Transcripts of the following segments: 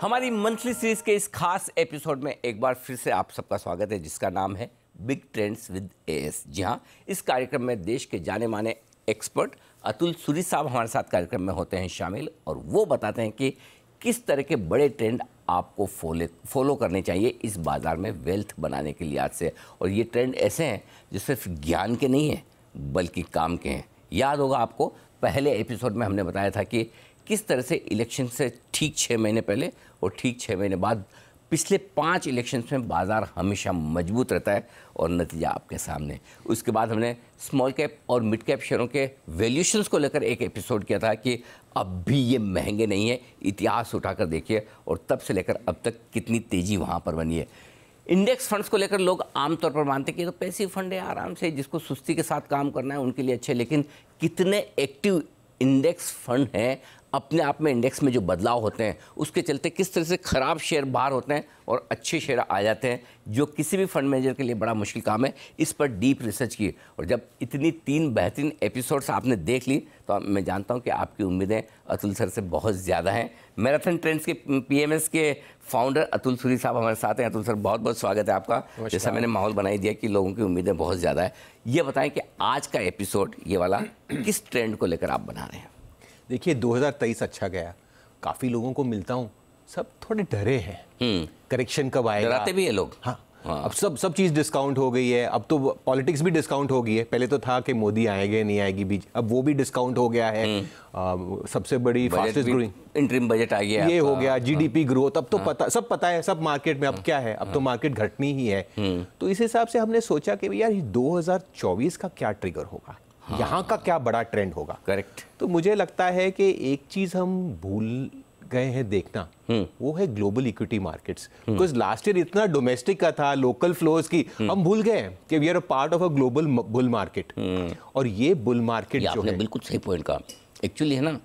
हमारी monthly series के इस खास एपिसोड में एक बार फिर से आप सबका स्वागत है जिसका नाम है big trends with S G हाँ इस कार्यक्रम में देश के जाने माने एक्सपर्ट अतुल सूरी साहब हमारे साथ कार्यक्रम में होते हैं शामिल और वो बताते हैं कि किस तरह के बड़े ट्रेंड आपको फॉलो फॉलो करने चाहिए इस बाज़ार में वेल्थ बनाने के लिहाज से और ये ट्रेंड ऐसे हैं जो सिर्फ ज्ञान के नहीं हैं बल्कि काम के हैं याद होगा आपको पहले एपिसोड में हमने बताया था कि किस तरह से इलेक्शन से ठीक छः महीने पहले और ठीक छः महीने बाद पिछले पाँच इलेक्शन में बाज़ार हमेशा मजबूत रहता है और नतीजा आपके सामने उसके बाद हमने स्मॉल कैप और मिड कैप शेयरों के वैल्यूशंस को लेकर एक एपिसोड किया था कि अब भी ये महंगे नहीं है इतिहास उठाकर देखिए और तब से लेकर अब तक कितनी तेज़ी वहाँ पर बनी है इंडेक्स फंड्स को लेकर लोग आमतौर पर मानते हैं कि तो पैसे फंड है आराम से जिसको सुस्ती के साथ काम करना है उनके लिए अच्छे लेकिन कितने एक्टिव इंडेक्स फंड हैं अपने आप में इंडेक्स में जो बदलाव होते हैं उसके चलते किस तरह से ख़राब शेयर बाहर होते हैं और अच्छे शेयर आ जाते हैं जो किसी भी फंड मैनेजर के लिए बड़ा मुश्किल काम है इस पर डीप रिसर्च की और जब इतनी तीन बेहतरीन एपिसोड्स आपने देख ली तो मैं जानता हूँ कि आपकी उम्मीदें अतुल सर से बहुत ज़्यादा हैं मैराथन ट्रेंड्स के पी के फाउंडर अतुल सूरी साहब हमारे साथ हैं अतुल सर बहुत बहुत स्वागत है आपका जैसा मैंने माहौल बनाई दिया कि लोगों की उम्मीदें बहुत ज़्यादा है ये बताएं कि आज का एपिसोड ये वाला किस ट्रेंड को लेकर आप बना रहे हैं देखिए 2023 अच्छा गया काफ़ी लोगों को मिलता हूँ सब थोड़े डरे हैं हम्म। करेक्शन कब आएगा डराते भी है लोग हाँ हाँ। अब सब सब चीज़ डिस्काउंट हो गई है अब तो पॉलिटिक्स भी डिस्काउंट हो गई है पहले तो था कि मोदी आएंगे नहीं आएगी बीच अब वो भी डिस्काउंट हो गया है हम्म। आ, सबसे बड़ी फास्टेस्ट ग्रोइंग इंटरीम बजट आ गया ये हो गया जीडीपी हाँ। ग्रोथ अब तो हाँ। पता सब पता है सब मार्केट में अब हाँ। क्या है अब तो मार्केट हाँ। घटनी ही है हम्म। तो इस हिसाब से हमने सोचा कि यार 2024 का क्या ट्रिगर होगा हाँ। यहाँ का क्या बड़ा ट्रेंड होगा करेक्ट तो मुझे लगता है कि एक चीज़ हम भूल गए हैं देखना हम्म। वो है global equity markets because last year इतना डोमेस्टिक का था लोकल फ्लोज की हम्म। हम भूल गए हैं कि we are a part of a global bull market और ये बुल मार्केट जो है बिल्कुल सही पॉइंट का एक्चुअली है ना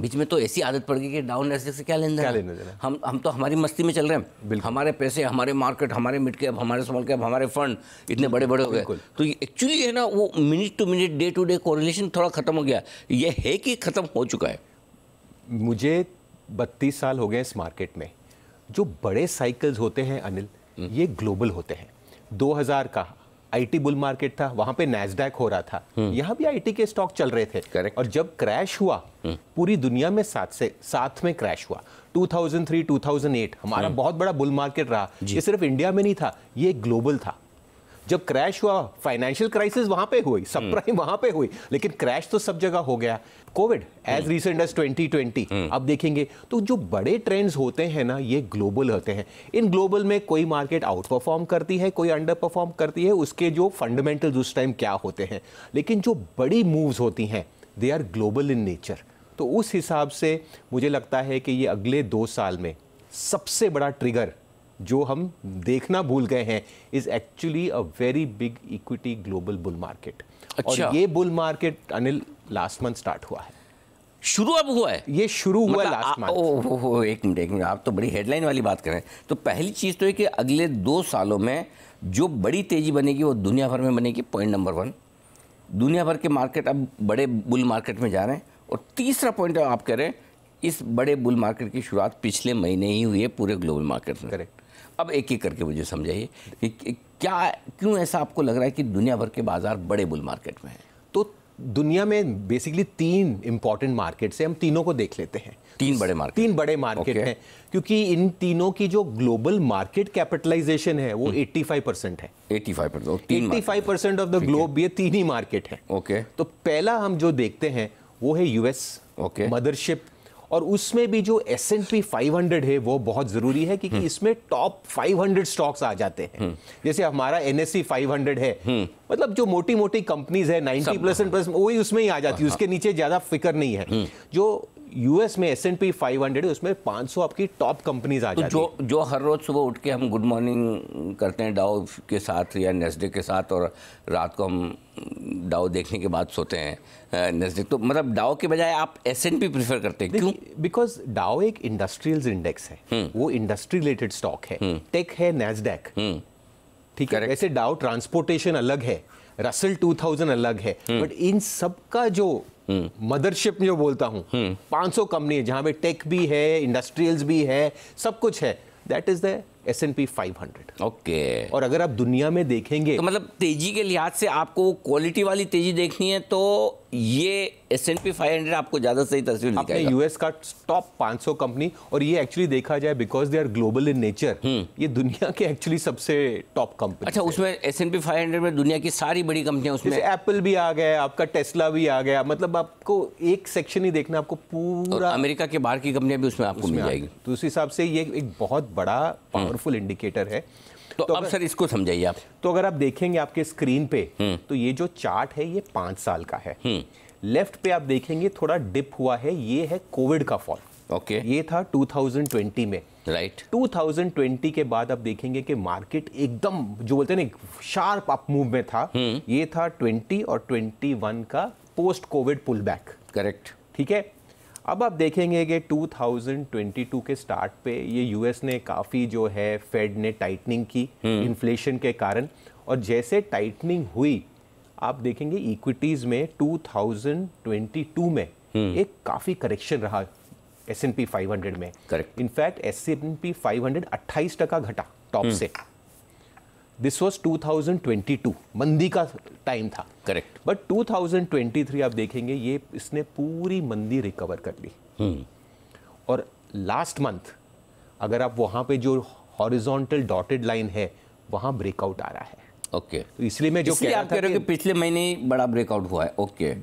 बीच में तो ऐसी आदत पड़ गई कि डाउन ऐसे से क्या लेना देना लेने हम हम तो हमारी मस्ती में चल रहे हैं हमारे पैसे हमारे मार्केट हमारे मिड कैप हमारे स्मॉल कैप हमारे फंड इतने बड़े बड़े हो गए तो ये एक्चुअली है ना वो minute to minute day to day correlation थोड़ा ख़त्म हो गया ये है कि ख़त्म हो चुका है मुझे बत्तीस साल हो गए इस मार्केट में जो बड़े साइकिल्स होते हैं अनिल हम्म। ये ग्लोबल होते हैं 2000 का आईटी बुल मार्केट था वहां पे नैसडैक हो रहा था हम्म। यहाँ भी आईटी के स्टॉक चल रहे थे Correct. और जब क्रैश हुआ हम्म। पूरी दुनिया में साथ से साथ में क्रैश हुआ 2003 2008 हमारा हम्म। बहुत बड़ा बुल मार्केट रहा ये सिर्फ इंडिया में नहीं था ये ग्लोबल था जब क्रैश हुआ फाइनेंशियल क्राइसिस वहां पे हुई सब प्राइम हम्म। वहां पे हुई लेकिन क्रैश तो सब जगह हो गया कोविड एज रिसेंट एज 2020 अब देखेंगे तो जो बड़े ट्रेंड्स होते हैं ना ये ग्लोबल होते हैं इन ग्लोबल में कोई मार्केट आउट परफॉर्म करती है कोई अंडर परफॉर्म करती है उसके जो फंडामेंटल उस टाइम क्या होते हैं लेकिन जो बड़ी मूव्स होती हैं they are global in nature तो उस हिसाब से मुझे लगता है कि ये अगले दो साल में सबसे बड़ा ट्रिगर जो हम देखना भूल गए हैं is actually a very big equity global bull market अच्छा। और ये bull market Anil last month start हुआ है शुरू अब हुआ है ये शुरू हुआ लास्ट मंथ ओ, ओ, एक मिनट एक मिनट आप तो बड़ी हेडलाइन वाली बात करें तो पहली चीज़ तो है कि अगले दो सालों में जो बड़ी तेज़ी बनेगी वो दुनिया भर में बनेगी पॉइंट नंबर वन दुनिया भर के मार्केट अब बड़े बुल मार्केट में जा रहे हैं और तीसरा पॉइंट आप कह रहे हैं इस बड़े बुल मार्केट की शुरुआत पिछले महीने ही हुई है पूरे ग्लोबल मार्केट में करेक्ट अब एक एक करके मुझे समझाइए कि क्या क्यों ऐसा आपको लग रहा है कि दुनिया भर के बाज़ार बड़े बुल मार्केट में हैं तो दुनिया में बेसिकली तीन इंपॉर्टेंट मार्केट्स हैं हम तीनों को देख लेते हैं तीन बड़े मार्केट तीन बड़े मार्केट हैं क्योंकि इन तीनों की जो ग्लोबल मार्केट कैपिटलाइजेशन है वो 85 हम्म। परसेंट है 85 percent eighty five percent of the globe ये तीन ही मार्केट है ओके तो पहला हम जो देखते हैं वो है यूएस ओके मदरशिप और उसमें भी जो S N P five hundred है वो बहुत ज़रूरी है क्योंकि हम्म। इसमें टॉप फाइव हंड्रेड स्टॉक्स आ जाते हैं हम्म। जैसे हमारा N S C five hundred है हम्म। मतलब जो मोटी मोटी कंपनीज है नाइनटी प्लस वही उसमें ही आ जाती है हाँ। उसके नीचे ज़्यादा फिक्र नहीं है जो यूएस में S and P five hundred उसमें सौ आपकी टॉप कंपनीज आ तो जाती तो जो जो हर रोज सुबह उठ के हम गुड मॉर्निंग करते हैं डाओ के साथ या नेस्डे के साथ और रात को हम डाओ देखने के बाद सोते हैं नेस्डे तो मतलब डाओ के बजाय आप एस एंड पी प्रीफर करते हैं क्यों बिकॉज डाओ एक इंडस्ट्रियल इंडेक्स है हम्म। वो इंडस्ट्री रिलेटेड स्टॉक है टेक हम्म। है नेस्डेक हम्म। ठीक है ऐसे डाओ ट्रांसपोर्टेशन अलग है रसल 2000 अलग है बट इन सब का जो मदरशिप जो बोलता हूँ 500 हम्म। कंपनी है जहाँ पे टेक भी है इंडस्ट्रियल्स भी है सब कुछ है that is the S N P five hundred okay और अगर आप दुनिया में देखेंगे तो मतलब तेजी के लिहाज से आपको क्वालिटी वाली तेजी देखनी है तो ये एस एन पी फाइव आपको ज़्यादा सही तस्वीर दिखाएगा यूएस का टॉप सौ कंपनी और ये एक्चुअली देखा जाए because they are global in nature ये दुनिया के एक्चुअली सबसे टॉप कंपनी अच्छा उसमें S N P five hundred में दुनिया की सारी बड़ी कंपनियां उसमें एप्पल भी आ गया आपका टेस्ला भी आ गया मतलब आपको एक सेक्शन ही देखना आपको पूरा अमेरिका के बाहर की कंपनियां भी उसमें आपको मिल जाएगी तो उस हिसाब से ये एक बहुत बड़ा पावरफुल हम्म। इंडिकेटर है तो, तो, अब अगर, सर इसको समझाइए आप तो अगर आप देखेंगे आपके स्क्रीन पे हम्म। तो ये जो चार्ट है ये पांच साल का है हम्म। लेफ्ट पे आप देखेंगे थोड़ा डिप हुआ है ये है कोविड का फॉल ओके ये था 2020 में राइट right. 2020 के बाद आप देखेंगे कि मार्केट एकदम जो बोलते हैं ना शार्प अप मूव में था हम्म। ये था 20 और 21 का post covid pull back correct ठीक है अब आप देखेंगे कि 2022 के स्टार्ट पे ये यूएस ने काफ़ी जो है फेड ने टाइटनिंग की इन्फ्लेशन हम्म। के कारण और जैसे टाइटनिंग हुई आप देखेंगे इक्विटीज़ में 2022 में हम्म। एक काफ़ी करेक्शन रहा एस एन पी फाइव में correct in fact S N P five hundred टका घटा टॉप हम्म। से दिस वॉज 2022 मंदी का टाइम था करेक्ट बट 2023 आप देखेंगे ये इसने पूरी मंदी रिकवर कर ली hmm. और लास्ट मंथ अगर आप वहां पे जो हॉरिजॉन्टल डॉटेड लाइन है वहां ब्रेकआउट आ रहा है ओके okay. तो इसलिए मैं जो इसलिए कह रहा आप कह रहे हो कि पिछले महीने बड़ा ब्रेकआउट हुआ है ओके okay.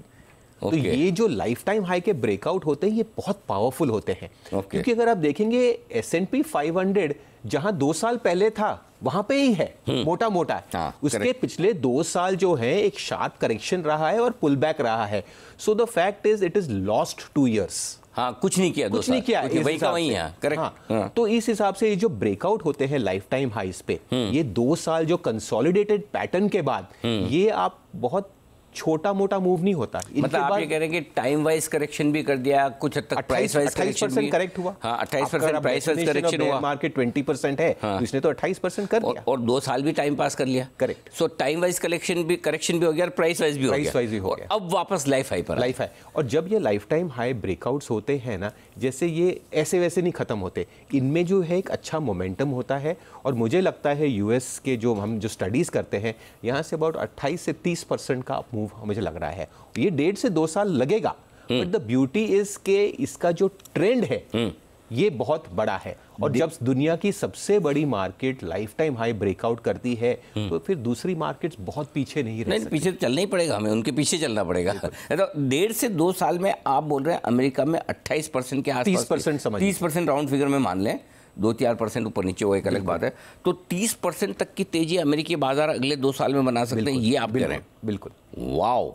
तो okay. ये जो लाइफ टाइम हाई के ब्रेकआउट होते हैं ये बहुत पावरफुल होते हैं okay. क्योंकि अगर आप देखेंगे S N P five hundred जहां दो साल पहले था वहां पे ही है मोटा मोटा है हाँ, उसके correct. पिछले दो साल जो है एक शार्प करेक्शन रहा है और पुल बैक रहा है so the fact is it is lost two years हाँ कुछ नहीं किया कुछ नहीं किया वही का वही है करेक्ट हाँ, हाँ। तो इस हिसाब से ये जो ब्रेकआउट होते हैं लाइफ टाइम हाइस पे हम्म। ये दो साल जो कंसोलिडेटेड पैटर्न के बाद हम्म। ये आप बहुत छोटा मोटा मूव नहीं होता मतलब आप ये कह रहे हैं कि टाइम वाइज करेक्शन भी कर दिया कुछ हद तक प्राइस वाइज करेक्शन करेक्ट हुआ हां 28 परसेंट प्राइस वाइज करेक्शन हुआ मार्केट 20 परसेंट है हाँ, तो इसने तो 28 परसेंट कर दिया और दो साल भी टाइम पास कर लिया correct so time wise collection भी करेक्शन भी हो गया और प्राइस वाइज भी हो गया प्राइस वाइज भी हो गया अब वापस लाइफ हाई पर लाइफ हाई और जब ये लाइफ टाइम हाई ब्रेकआउट्स होते हैं ना जैसे ये ऐसे वैसे नहीं खत्म होते इनमें जो है एक अच्छा मोमेंटम होता है और मुझे लगता है यूएस के जो हम जो स्टडीज़ करते हैं यहाँ से अबाउट अट्ठाईस से तीस परसेंट का मूव मुझे लग रहा है ये डेढ़ से दो साल लगेगा बट द ब्यूटी इज के इसका जो ट्रेंड है हम्म। ये बहुत बड़ा है और जब दुनिया की सबसे बड़ी market life time high breakout करती है हम्म। तो फिर दूसरी मार्केट्स बहुत पीछे नहीं रह नहीं पीछे तो चलना ही पड़ेगा हमें उनके पीछे चलना पड़ेगा तो डेढ़ से दो साल में आप बोल रहे हैं अमेरिका में अट्ठाईस परसेंट के आसपास 30 परसेंट समझ परसेंट राउंड फिगर में मान लें दो चार परसेंट ऊपर नीचे वो एक अलग बात है तो तीस परसेंट तक की तेजी अमेरिकी बाजार अगले दो साल में बना सकते हैं ये आप करें बिल्कुल वाओ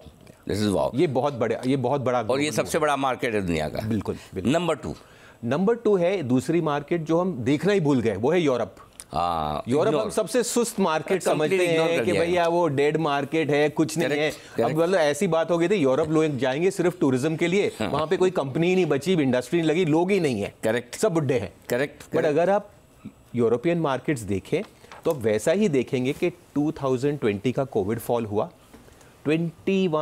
दिस इज वाओ ये बहुत बड़ा ये बहुत बड़ा और ये सबसे बड़ा मार्केट है दुनिया का बिल्कुल नंबर टू नंबर टू है दूसरी मार्केट जो हम देखना ही भूल गए वो है यूरोप हाँ, हाँ, यूरोप हम सबसे सुस्त मार्केट समझते हैं कि भैया वो डेड मार्केट है कुछ नहीं है अब मतलब ऐसी बात हो गई थी यूरोप लोग जाएंगे सिर्फ टूरिज्म के लिए हाँ। वहां पे कोई कंपनी नहीं बची इंडस्ट्री नहीं लगी लोग ही नहीं है करेक्ट सब बुढ़े हैं करेक्ट बट अगर आप यूरोपियन मार्केट्स देखें तो वैसा ही देखेंगे कि 2020 का कोविड फॉल हुआ 21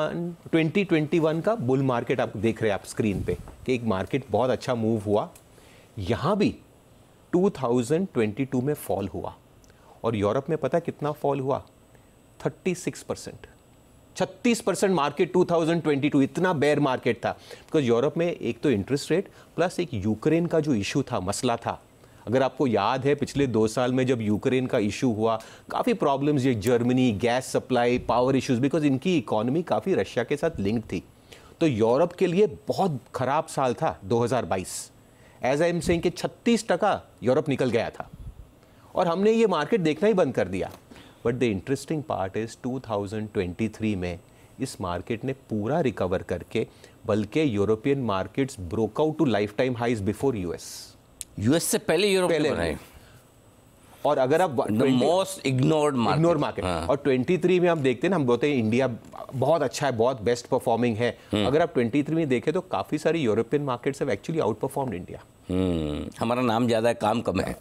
2021 का बुल मार्केट आप देख रहे हैं आप स्क्रीन पे कि एक मार्केट बहुत अच्छा मूव हुआ यहाँ भी 2022 में फॉल हुआ और यूरोप में पता कितना फॉल हुआ 36 परसेंट छत्तीस परसेंट मार्केट 2022 इतना बेयर मार्केट था बिकॉज यूरोप में एक तो इंटरेस्ट रेट प्लस एक यूक्रेन का जो इशू था मसला था अगर आपको याद है पिछले दो साल में जब यूक्रेन का इशू हुआ काफ़ी प्रॉब्लम्स ये Germany gas supply power issues because इनकी इकोनॉमी काफ़ी रशिया के साथ लिंक थी तो यूरोप के लिए बहुत ख़राब साल था 2022 एज आई एम सेइंग कि छत्तीस टका यूरोप निकल गया था और हमने ये मार्केट देखना ही बंद कर दिया but the interesting part is 2023 में इस मार्केट ने पूरा रिकवर करके बल्कि European markets broke out to life time highs before US US से पहले यूरोप पहले और अगर आप मोस्ट इग्नोर्ड इग्नोर मार्केट और 23 में हम देखते हैं हम बोलते हैं इंडिया बहुत अच्छा है बहुत बेस्ट परफॉर्मिंग है हम्म। अगर आप 23 में देखें तो काफ़ी सारी European markets have actually outperformed India हम्म। हमारा नाम ज़्यादा है काम कम है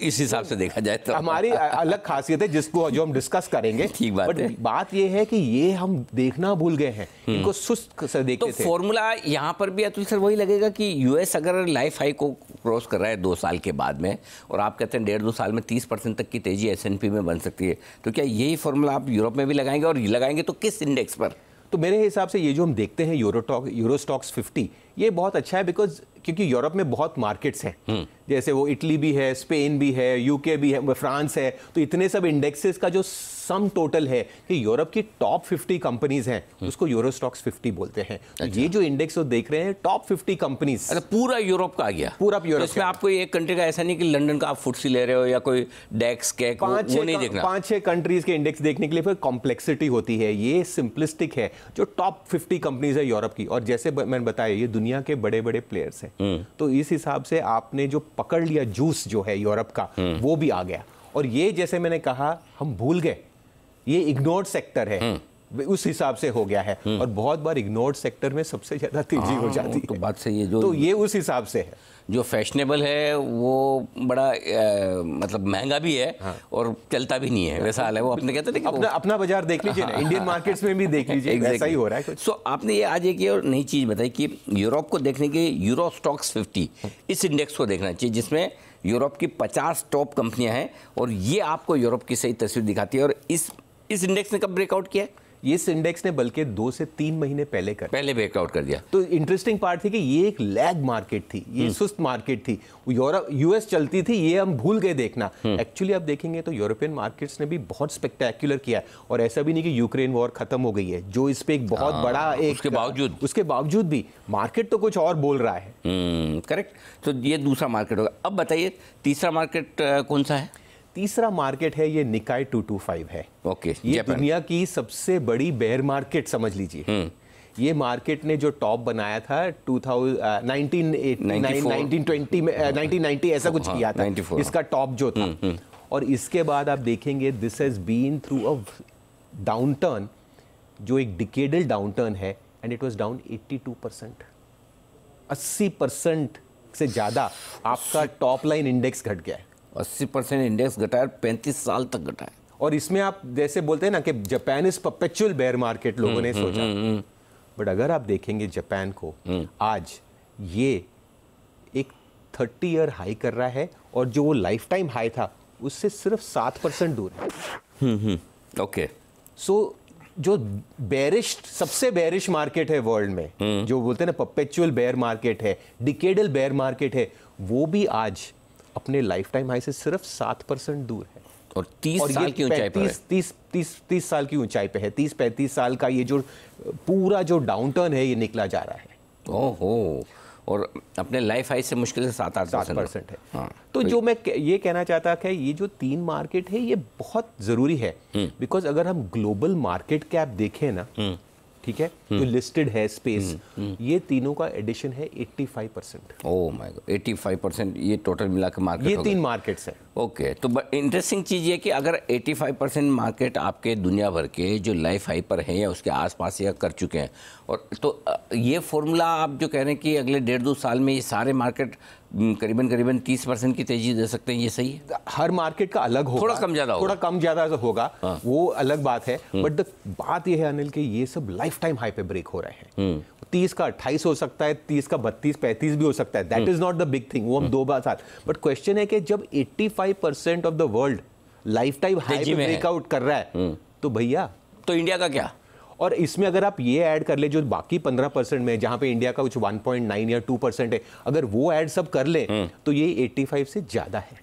इस हिसाब से देखा जाए तो हमारी अलग खासियत है जिसको जो हम डिस्कस करेंगे ठीक बात है बात ये है कि ये हम देखना भूल गए हैं हम्म। इनको सुस्त से देखते तो फॉर्मूला यहाँ पर भी अतुल सर वही लगेगा कि यूएस अगर लाइफ हाई को क्रॉस कर रहा है दो साल के बाद में और आप कहते हैं डेढ़ दो साल में तीस परसेंट तक की तेजी एस में बन सकती है तो क्या यही फॉर्मूला आप यूरोप में भी लगाएंगे और लगाएंगे तो किस इंडेक्स पर तो मेरे हिसाब से ये जो हम देखते हैं यूरो यूरो स्टॉक्स फिफ्टी ये बहुत अच्छा है बिकॉज क्योंकि यूरोप में बहुत मार्केट्स हैं हम्म। जैसे वो इटली भी है स्पेन भी है यूके भी है फ्रांस है तो इतने सब इंडेक्सेस का जो सम टोटल है कि यूरोप की टॉप फिफ्टी कंपनीज हैं हम्म। उसको यूरो स्टॉक्स फिफ्टी बोलते हैं तो अच्छा। तो ये जो इंडेक्स वो देख रहे हैं टॉप फिफ्टी कंपनीज अरे पूरा यूरोप का आ गया पूरा यूरोप तो इसमें आपको एक कंट्री का ऐसा नहीं कि लंडन का आप फुटसी ले रहे हो या कोई डेक्स के पांच छह पाँच छह कंट्रीज के इंडेक्स देखने के लिए फिर कॉम्प्लेक्सिटी होती है ये सिंपलिस्टिक है जो टॉप फिफ्टी कंपनीज है यूरोप की और जैसे मैंने बताया ये दुनिया दुनिया के बड़े बड़े प्लेयर्स हैं हम्म। तो इस हिसाब से आपने जो पकड़ लिया जूस जो है यूरोप का हम्म। वो भी आ गया और ये जैसे मैंने कहा हम भूल गए ये इग्नोर्ड सेक्टर है हम्म। उस हिसाब से हो गया है हम्म। और बहुत बार इग्नोर्ड सेक्टर में सबसे ज़्यादा तेजी हाँ, हो जाती तो है तो बात सही है जो तो ये उस हिसाब से है जो फैशनेबल है वो बड़ा आ, मतलब महंगा भी है हाँ। और चलता भी नहीं है वैसा हाल है वो अपने कहते हैं अपना अपना बाजार देख लीजिए हाँ। इंडियन मार्केट्स में भी देख लीजिए exactly. वैसा ही हो रहा है सो so, आपने ये आज एक और नई चीज़ बताई कि यूरोप को देखने के यूरो स्टॉक्स फिफ्टी इस इंडेक्स को देखना चाहिए जिसमें यूरोप की पचास टॉप कंपनियाँ हैं और ये आपको यूरोप की सही तस्वीर दिखाती है और इस इस इंडेक्स ने कब ब्रेकआउट किया है इस इंडेक्स ने बल्कि दो से तीन महीने पहले कर पहले ब्रेकआउट कर दिया तो इंटरेस्टिंग पार्ट थी कि ये एक लैग मार्केट थी ये हम्म। सुस्त मार्केट थी यूरोप यूएस चलती थी ये हम भूल गए देखना एक्चुअली हम्म। आप देखेंगे तो यूरोपियन मार्केट्स ने भी बहुत स्पेक्टेकुलर किया है और ऐसा भी नहीं कि यूक्रेन वॉर खत्म हो गई है जो इस पर एक बहुत आ, हाँ, बड़ा एक उसके बावजूद उसके बावजूद भी मार्केट तो कुछ और बोल रहा है करेक्ट हम्म, तो ये दूसरा मार्केट होगा अब बताइए तीसरा मार्केट कौन सा है तीसरा मार्केट है ये निकाय 225 है ओके okay, ये दुनिया की सबसे बड़ी बेयर मार्केट समझ लीजिए हम्म। ये मार्केट ने जो टॉप बनाया था 1920 uh, में 1990 uh, हाँ। ऐसा कुछ हाँ, किया था इसका टॉप जो था हम्म, हम्म। और इसके बाद आप देखेंगे this has been through a down turn जो एक डिकेडल डाउन टर्न है and it was down 82 percent अस्सी परसेंट से ज़्यादा आपका टॉप लाइन इंडेक्स घट गया है अस्सी परसेंट इंडेक्स है पैंतीस साल तक घटाया और इसमें आप जैसे बोलते हैं ना कि Japan is perpetual bear market लोगों ने हम्म, सोचा बट हम्म, हम्म, अगर आप देखेंगे जापान को आज ये एक थर्टी ईयर हाई कर रहा है और जो वो लाइफ टाइम हाई था उससे सिर्फ सात परसेंट दूर है ओके सो जो बेरिश सबसे बेरिश मार्केट है वर्ल्ड में जो बोलते हैं ना पपेचुअल बेयर मार्केट है डिकेडल बेयर मार्केट है वो भी आज अपने लाइफ टाइम हाई से सिर्फ सात परसेंट दूर है और तीस और साल की ऊंचाई पर है तीस तीस तीस साल की ऊंचाई पे है तीस पैंतीस साल का ये जो पूरा जो डाउनटर्न है ये निकला जा रहा है ओहो और अपने लाइफ हाई से मुश्किल से सात आठ सात परसेंट है हाँ, तो, तो जो मैं ये कहना चाहता था ये जो तीन मार्केट है ये बहुत ज़रूरी है बिकॉज हम्म। अगर हम ग्लोबल मार्केट कैप देखें ना हम्म। ठीक है जो लिस्टेड हम्म। है स्पेस हम्म, हम्म। ये तीनों का एडिशन है 85 percent oh my god 85 percent ये टोटल मिला के मार्केट ये तीन मार्केट्स हैं ओके तो इंटरेस्टिंग चीज़ ये कि अगर 85 परसेंट मार्केट आपके दुनिया भर के जो लाइफ हाई पर हैं या उसके आसपास या कर चुके हैं और तो ये फॉर्मूला आप जो कह रहे हैं कि अगले डेढ़ दो साल में ये सारे मार्केट करीबन करीबन 30 परसेंट की तेजी दे सकते हैं ये सही है हर मार्केट का अलग होगा थोड़ा कम ज़्यादा थोड़ा कम ज़्यादा होगा हाँ। वो अलग बात है बट द बात ये है अनिल के ये सब लाइफ टाइम हाई पे ब्रेक हो रहे हैं हम्म। तीस का अट्ठाईस हो सकता है तीस का बत्तीस पैंतीस भी हो सकता है that is not the big thing वो हम हम्म। दो बार साथ बट क्वेश्चन है कि जब eighty five percent of the world life time high breakout कर रहा है हम्म। तो भैया तो इंडिया का क्या और इसमें अगर आप ये ऐड कर ले जो बाकी पंद्रह परसेंट में जहां पे इंडिया का कुछ वन पॉइंट नाइन या टू परसेंट है अगर वो ऐड सब कर ले तो ये एट्टी फाइव से ज्यादा है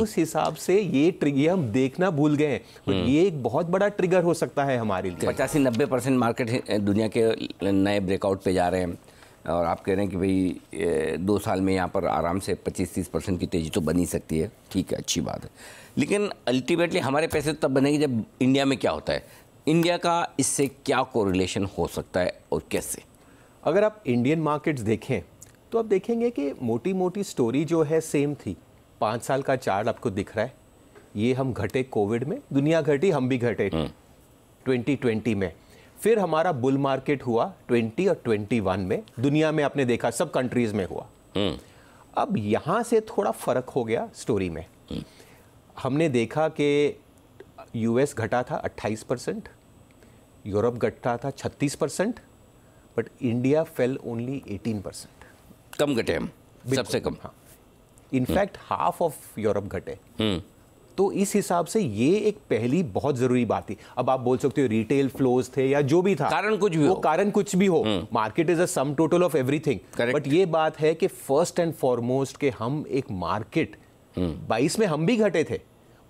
उस हिसाब से ये ट्रिगर हम देखना भूल गए hmm. ये एक बहुत बड़ा ट्रिगर हो सकता है हमारे लिए पचासी नब्बे परसेंट मार्केट दुनिया के नए ब्रेकआउट पे जा रहे हैं और आप कह रहे हैं कि भाई दो साल में यहाँ पर आराम से 25-30 परसेंट की तेज़ी तो बन ही सकती है ठीक है अच्छी बात है लेकिन अल्टीमेटली हमारे पैसे तो तब बनेंगे जब इंडिया में क्या होता है इंडिया का इससे क्या कोरिलेशन हो सकता है और कैसे अगर आप इंडियन मार्केट्स देखें तो आप देखेंगे कि मोटी मोटी स्टोरी जो है सेम थी पाँच साल का चार्ट आपको दिख रहा है ये हम घटे कोविड में दुनिया घटी हम भी घटे 2020 हम्म। में फिर हमारा बुल मार्केट हुआ 20 और 21 में दुनिया में आपने देखा सब कंट्रीज में हुआ हम्म। अब यहाँ से थोड़ा फर्क हो गया स्टोरी में हम्म। हमने देखा कि यूएस घटा था 28 परसेंट यूरोप घट रहा था 36 percent but India fell only 18 percent कम घटे हम सबसे कम हाँ इनफैक्ट हाफ ऑफ यूरोप घटे हम्म। तो इस हिसाब से ये एक पहली बहुत जरूरी बात थी अब आप बोल सकते हो रिटेल फ्लोज थे या जो भी था कारण कुछ भी वो हो। कारण कुछ भी हो market is a sum total of everything but ये बात है कि फर्स्ट एंड फॉरमोस्ट के हम एक मार्केट हम्म। बाईस में हम भी घटे थे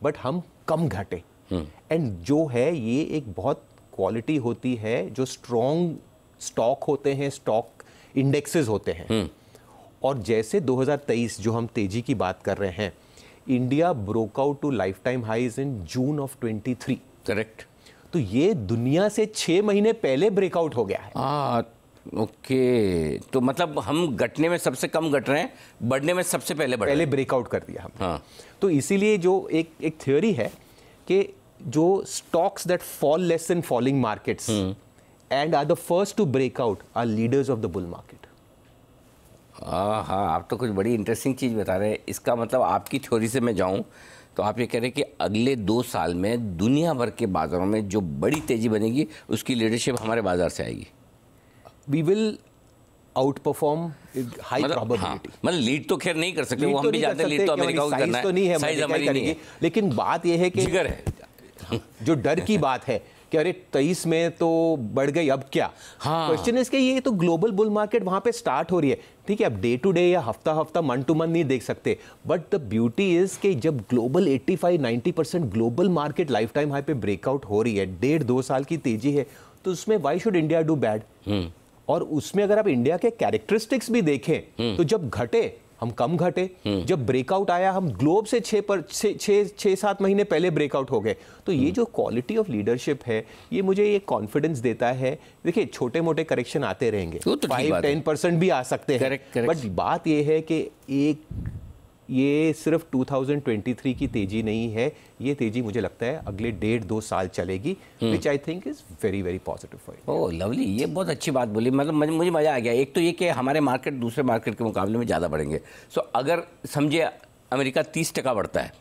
बट हम कम घटे एंड हम्म। जो है ये एक बहुत क्वालिटी होती है जो स्ट्रॉन्ग स्टॉक होते हैं स्टॉक इंडेक्सेस होते हैं हम्म। और जैसे 2023 जो हम तेजी की बात कर रहे हैं India broke out to life time highs in June of 23 correct तो ये दुनिया से छः महीने पहले ब्रेकआउट हो गया है आ, ओके तो मतलब हम घटने में सबसे कम घट रहे हैं बढ़ने में सबसे पहले बढ़ पहले ब्रेकआउट कर दिया हम हाँ। तो इसीलिए जो एक एक थ्योरी है कि जो stocks that fall less in falling markets and are the first to break out are leaders of the bull market हाँ हाँ आप तो कुछ बड़ी इंटरेस्टिंग चीज़ बता रहे हैं इसका मतलब आपकी थ्योरी से मैं जाऊँ तो आप ये कह रहे हैं कि अगले दो साल में दुनिया भर के बाज़ारों में जो बड़ी तेज़ी बनेगी उसकी लीडरशिप हमारे बाज़ार से आएगी we will outperform high probability मतलब हाँ, लीड मतलब तो खैर नहीं कर सकते वो हम तो भी जानते हैं लीड तो अमेरिका को करना है साइज तो हमारी नहीं है लेकिन बात यह है कि जिगर है जो डर की बात है कि अरे तेईस में तो बढ़ गई अब क्या हाँ। क्वेश्चन इसके ये तो ग्लोबल बुल मार्केट वहाँ पे स्टार्ट हो रही है ठीक है अब डे टू डे या हफ्ता हफ्ता मंथ टू मंथ नहीं देख सकते बट द ब्यूटी इज कि जब global 85 90 percent global market life time high पे ब्रेकआउट हो रही है डेढ़ दो साल की तेजी है तो उसमें why should India do bad और उसमें अगर आप इंडिया के कैरेक्टरिस्टिक्स भी देखें हम्म। तो जब घटे हम कम घटे जब ब्रेकआउट आया हम ग्लोब से छः पर छः छः सात महीने पहले ब्रेकआउट हो गए तो ये जो क्वालिटी ऑफ लीडरशिप है ये मुझे ये कॉन्फिडेंस देता है देखिए छोटे मोटे करेक्शन आते रहेंगे फाइव टेन परसेंट भी आ सकते हैं बट बात यह है कि एक ये सिर्फ 2023 की तेज़ी नहीं है ये तेज़ी मुझे लगता है अगले डेढ़ दो साल चलेगी which I think is very very positive for oh lovely ये बहुत अच्छी बात बोली मतलब मुझे मज़ा आ गया एक तो ये कि हमारे मार्केट दूसरे मार्केट के मुकाबले में ज़्यादा बढ़ेंगे सो अगर समझे अमेरिका तीस टका बढ़ता है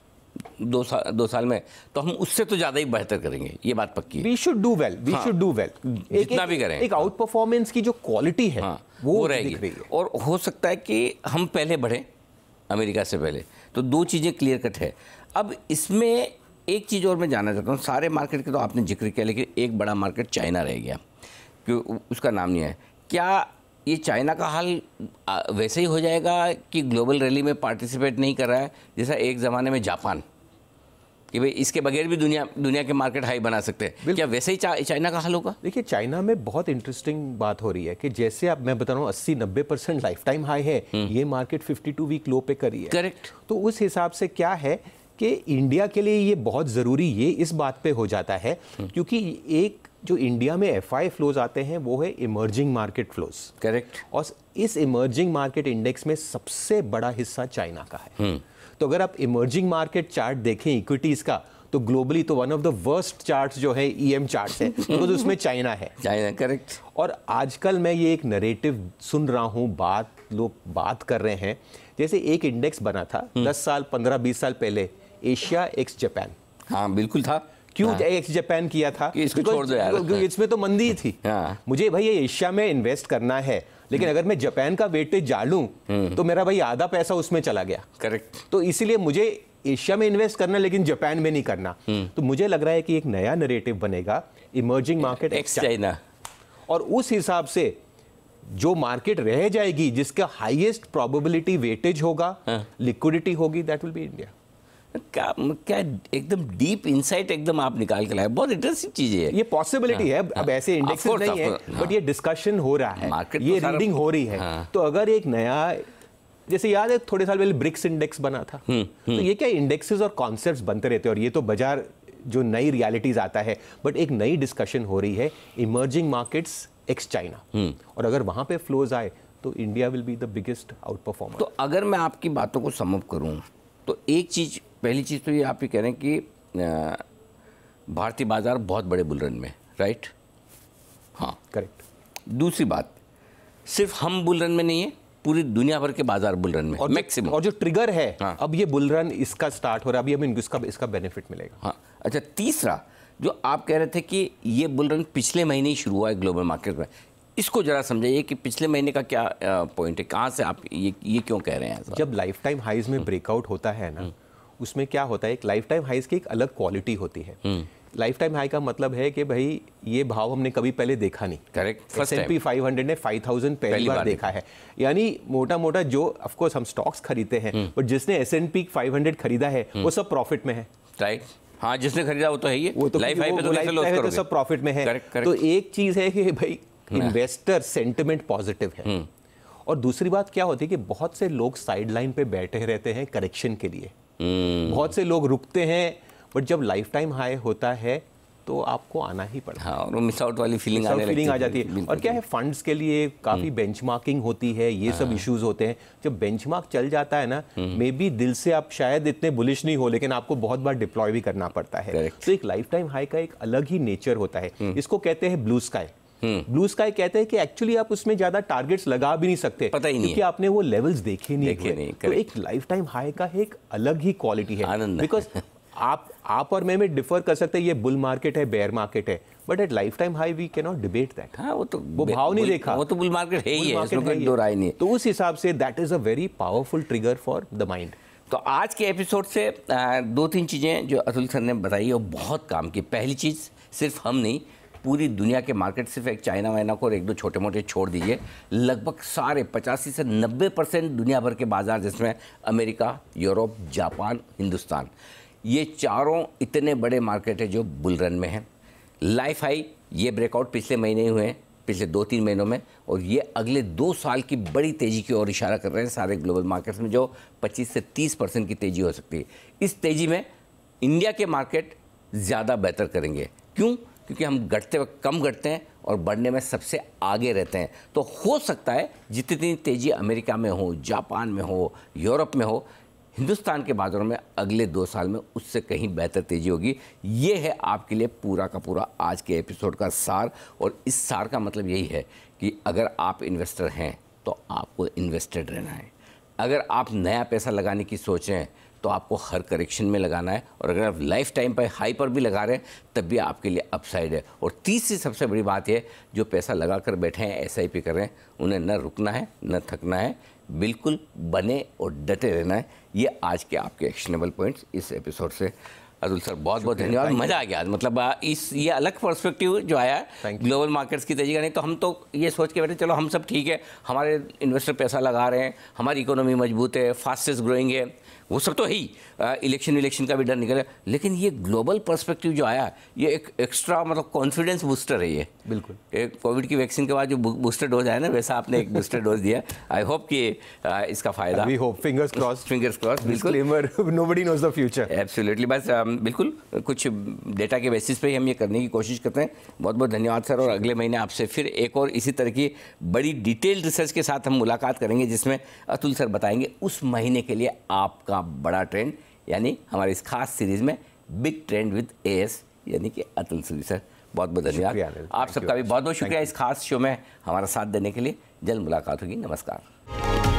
दो साल दो साल में तो हम उससे तो ज्यादा ही बेहतर करेंगे ये बात पक्की we should do well we should do well जितना एक, भी करें एक आउट परफॉर्मेंस की जो क्वालिटी है हाँ, वो, वो रहेगी और हो सकता है कि हम पहले बढ़ें अमेरिका से पहले तो दो चीज़ें क्लियर कट है अब इसमें एक चीज़ और मैं जानना चाहता हूँ सारे मार्केट के तो आपने जिक्र किया लेकिन एक बड़ा मार्केट चाइना रह गया क्यों उसका नाम नहीं है क्या ये चाइना का हाल वैसे ही हो जाएगा कि ग्लोबल रैली में पार्टिसिपेट नहीं कर रहा है जैसा एक ज़माने में जापान कि भाई इसके बगैर भी दुनिया दुनिया के मार्केट हाई बना सकते हैं क्या वैसे ही चा, चाइना का हाल होगा देखिए चाइना में बहुत इंटरेस्टिंग बात हो रही है कि जैसे आप मैं बता रहा हूँ अस्सी नब्बे परसेंट लाइफ टाइम हाई है हम्म। ये market fifty two week low पे करी है करेक्ट तो उस हिसाब से क्या है कि इंडिया के लिए ये बहुत ज़रूरी ये इस बात पे हो जाता है हम्म। क्योंकि एक जो इंडिया में एफ आई फ्लोज आते हैं वो है इमर्जिंग मार्केट फ्लोज करेक्ट और इस इमर्जिंग मार्केट इंडेक्स में सबसे बड़ा हिस्सा चाइना का है हम्म। तो अगर आप इमर्जिंग मार्केट चार्ट देखें इक्विटीज़ का तो ग्लोबली तो one of the worst charts जो है ई एम चार्ट है तो तो उसमें चाइना है चाइना करेक्ट और आजकल मैं ये एक नरेटिव सुन रहा हूँ बात लोग बात कर रहे हैं जैसे एक इंडेक्स बना था हम्म। दस साल पंद्रह बीस साल पहले एशिया एक्स जापान हाँ बिल्कुल था क्यों हाँ। एक्स जापान किया था इसको छोड़ दो यार इसमें तो मंदी थी हाँ। मुझे भाई ये एशिया में इन्वेस्ट करना है लेकिन अगर मैं जापान का वेटेज जालूं हम्म। तो मेरा भाई आधा पैसा उसमें चला गया करेक्ट तो इसीलिए मुझे एशिया में इन्वेस्ट करना लेकिन जापान में नहीं करना हम्म। तो मुझे लग रहा है कि एक नया नरेटिव बनेगा इमर्जिंग मार्केट एक्स चाइना और उस हिसाब से जो मार्केट रह जाएगी जिसका हाईएस्ट प्रोबेबिलिटी वेटेज होगा लिक्विडिटी हाँ। होगी दैट विल बी इंडिया क्या एकदम डीप इंसाइट एकदम आप निकाल के लाए बहुत इंटरेस्टिंग चीज है ये पॉसिबिलिटी हाँ। है अब हाँ। ऐसे इंडेक्स नहीं है बट ये डिस्कशन हो रहा है ये तो रीडिंग हो रही है हाँ। तो अगर एक नया जैसे याद है थोड़े साल पहले ब्रिक्स इंडेक्स बना था हम्म, हम्म। तो ये क्या इंडेक्सेस और कॉन्सेप्ट बनते रहते हैं और ये तो बाजार जो नई रियलिटीज आता है बट एक नई डिस्कशन हो रही है इमर्जिंग मार्केट्स एक्स चाइना और अगर वहां पे फ्लोज आए तो India will be the biggest outperformer तो अगर मैं आपकी बातों को समअप करूँ तो एक चीज़ पहली चीज़ तो ये आप ही कह रहे हैं कि भारतीय बाज़ार बहुत बड़े बुलरन में राइट हाँ करेक्ट दूसरी बात सिर्फ हम बुलरन में नहीं है पूरी दुनिया भर के बाजार बुलरन में और मैक्सिमम और जो ट्रिगर है हाँ। अब ये बुलरन इसका स्टार्ट हो रहा है अभी हमें इसका इसका बेनिफिट मिलेगा हाँ अच्छा तीसरा जो आप कह रहे थे कि ये बुलरन पिछले महीने ही शुरू हुआ है ग्लोबल मार्केट में इसको जरा समझाइए कि पिछले महीने का क्या पॉइंट है कहाँ से आप ये ये क्यों कह रहे हैं जब लाइफ टाइम हाइज में ब्रेकआउट हम्म। होता है ना हम्म। उसमें क्या होता है एक लाइफ टाइम हाइज की एक अलग क्वालिटी होती है लाइफ टाइम हाई का मतलब है कि भाई ये भाव हमने कभी पहले देखा नहीं correct first M P five hundred ने फाइव थाउजेंड पहली, पहली बार, बार देखा है यानी मोटा मोटा जो ऑफकोर्स हम स्टॉक्स खरीदते हैं बट हम्म। जिसने S N P five hundred खरीदा है वो सब प्रॉफिट में है राइट हाँ जिसने खरीदा वो तो है ही वो तो लाइफ हाई तो पे तो, तो सब प्रॉफिट में है तो एक चीज़ है कि भाई इन्वेस्टर सेंटिमेंट पॉजिटिव है हम्म। और दूसरी बात क्या होती है कि बहुत से लोग साइडलाइन पे बैठे रहते हैं करेक्शन के लिए हम्म। बहुत से लोग रुकते हैं बट जब लाइफ टाइम हाई होता है तो आपको आना ही पड़ता हाँ, और मिस आउट वाली फीलिंग आने फीलिंग आ जाती है और क्या है फंड्स के लिए काफ़ी बेंचमार्किंग हम्म। होती है ये सब इश्यूज हाँ। होते हैं जब बेंचमार्क चल जाता है ना मे बी दिल से आप शायद इतने बुलिश नहीं हो लेकिन आपको बहुत बार डिप्लॉय भी करना पड़ता है तो एक लाइफ टाइम हाई का एक अलग ही नेचर होता है इसको कहते हैं ब्लू स्काई हम्म। ब्लू स्काई कहते हैं कि एक्चुअली आप उसमें ज्यादा टारगेट्स लगा भी नहीं सकते पता ही नहीं क्योंकि आपने वो लेवल्स देखे नहीं, देखे नहीं तो एक लाइफ टाइम हाई का एक अलग ही क्वालिटी है बिकॉज आप आप और मैं में डिफर कर सकते हैं ये बुल मार्केट है बेयर मार्केट है but at life time high we can not debate that हाँ वो तो वो भाव नहीं देखा वो तो बुल मार्केट है ही है इसमें दो राय नहीं तो उस हिसाब से that is a very powerful trigger for the mind तो आज के एपिसोड से दो तीन चीज़ें जो अतुल सर ने बताई वो बहुत काम की पहली चीज़ सिर्फ हम नहीं पूरी दुनिया के मार्केट सिर्फ एक चाइना वाइना को और एक दो छोटे मोटे छोड़ दीजिए लगभग सारे पचासी से नब्बे परसेंट दुनिया भर के बाज़ार जिसमें अमेरिका यूरोप जापान हिंदुस्तान ये चारों इतने बड़े मार्केट है जो बुलरन में हैं लाइफ हाई ये ब्रेकआउट पिछले महीने हुए हैं पिछले दो तीन महीनों में और ये अगले दो साल की बड़ी तेज़ी की ओर इशारा कर रहे हैं सारे ग्लोबल मार्केट्स में जो 25 से 30 परसेंट की तेज़ी हो सकती है इस तेज़ी में इंडिया के मार्केट ज़्यादा बेहतर करेंगे क्यों क्योंकि हम घटते वक्त कम घटते हैं और बढ़ने में सबसे आगे रहते हैं तो हो सकता है जितनी तेज़ी अमेरिका में हो जापान में हो यूरोप में हो हिंदुस्तान के बाज़ारों में अगले दो साल में उससे कहीं बेहतर तेज़ी होगी ये है आपके लिए पूरा का पूरा आज के एपिसोड का सार और इस सार का मतलब यही है कि अगर आप इन्वेस्टर हैं तो आपको इन्वेस्टेड रहना है अगर आप नया पैसा लगाने की सोचें तो आपको हर करेक्शन में लगाना है और अगर आप लाइफ टाइम पर हाई पर भी लगा रहे हैं तब भी आपके लिए अपसाइड है और तीसरी सबसे बड़ी बात है जो पैसा लगा कर बैठे हैं एस कर रहे हैं उन्हें न रुकना है न थकना है बिल्कुल बने और डटे रहना है ये आज के आपके एक्शनेबल पॉइंट्स इस एपिसोड से अतुल सर बहुत बहुत धन्यवाद मज़ा आ गया मतलब इस ये अलग पर्सपेक्टिव जो आया ग्लोबल मार्केट्स की तरीका नहीं तो हम तो ये सोच के बैठे चलो हम सब ठीक है हमारे इन्वेस्टर पैसा लगा रहे हैं हमारी इकोनॉमी मजबूत है फास्टेस्ट ग्रोइंग है वो सब तो ही इलेक्शन इलेक्शन का भी डर गया लेकिन ये ग्लोबल पर्सपेक्टिव जो आया ये एक एक्स्ट्रा मतलब कॉन्फिडेंस बूस्टर है ये बिल्कुल एक कोविड की वैक्सीन के बाद जो बूस्टर डोज आया ना वैसा आपने एक बूस्टर डोज दिया आई होप कि इसका फायदा we hope fingers cross fingers cross बिल्कुल nobody knows the future absolutely बस बिल्कुल कुछ डेटा के बेसिस पे हम ये करने की कोशिश करते हैं बहुत बहुत धन्यवाद सर और अगले महीने आपसे फिर एक और इसी तरह की बड़ी डिटेल्ड रिसर्च के साथ हम मुलाकात करेंगे जिसमें अतुल सर बताएंगे उस महीने के लिए आपका बड़ा बड़ा ट्रेंड यानी हमारे इस खास सीरीज़ में big trend with A S यानी कि अतुल सूरी सर बहुत बहुत धन्यवाद आप सबका भी बहुत बहुत शुक्रिया इस खास शो में हमारा साथ देने के लिए जल्द मुलाकात होगी नमस्कार